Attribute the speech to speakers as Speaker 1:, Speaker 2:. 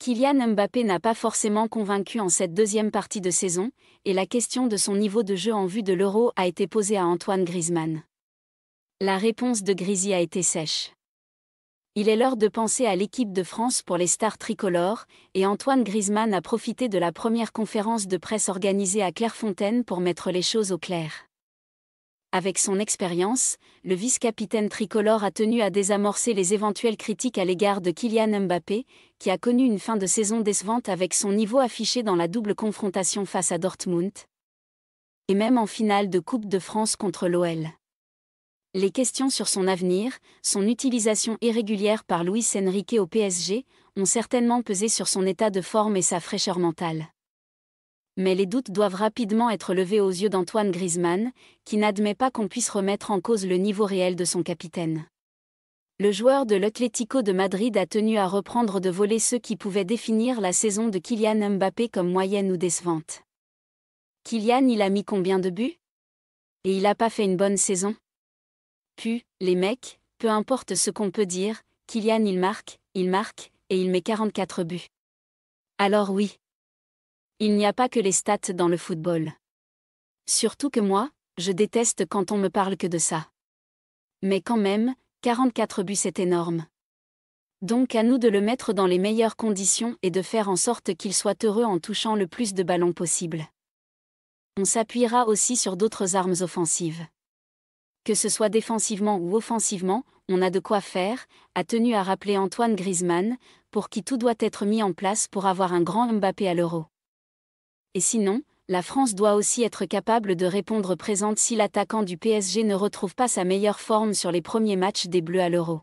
Speaker 1: Kylian Mbappé n'a pas forcément convaincu en cette deuxième partie de saison, et la question de son niveau de jeu en vue de l'Euro a été posée à Antoine Griezmann. La réponse de Griezmann a été sèche. Il est l'heure de penser à l'équipe de France pour les stars tricolores, et Antoine Griezmann a profité de la première conférence de presse organisée à Clairefontaine pour mettre les choses au clair. Avec son expérience, le vice-capitaine tricolore a tenu à désamorcer les éventuelles critiques à l'égard de Kylian Mbappé, qui a connu une fin de saison décevante avec son niveau affiché dans la double confrontation face à Dortmund, et même en finale de Coupe de France contre l'OL. Les questions sur son avenir, son utilisation irrégulière par Luis Enrique au PSG, ont certainement pesé sur son état de forme et sa fraîcheur mentale mais les doutes doivent rapidement être levés aux yeux d'Antoine Griezmann, qui n'admet pas qu'on puisse remettre en cause le niveau réel de son capitaine. Le joueur de l'Atlético de Madrid a tenu à reprendre de voler ceux qui pouvaient définir la saison de Kylian Mbappé comme moyenne ou décevante. Kylian il a mis combien de buts Et il n'a pas fait une bonne saison Puis, les mecs, peu importe ce qu'on peut dire, Kylian il marque, il marque, et il met 44 buts. Alors oui, il n'y a pas que les stats dans le football. Surtout que moi, je déteste quand on me parle que de ça. Mais quand même, 44 buts c'est énorme. Donc à nous de le mettre dans les meilleures conditions et de faire en sorte qu'il soit heureux en touchant le plus de ballons possible. On s'appuiera aussi sur d'autres armes offensives. Que ce soit défensivement ou offensivement, on a de quoi faire, a tenu à rappeler Antoine Griezmann, pour qui tout doit être mis en place pour avoir un grand Mbappé à l'euro. Et sinon, la France doit aussi être capable de répondre présente si l'attaquant du PSG ne retrouve pas sa meilleure forme sur les premiers matchs des Bleus à l'Euro.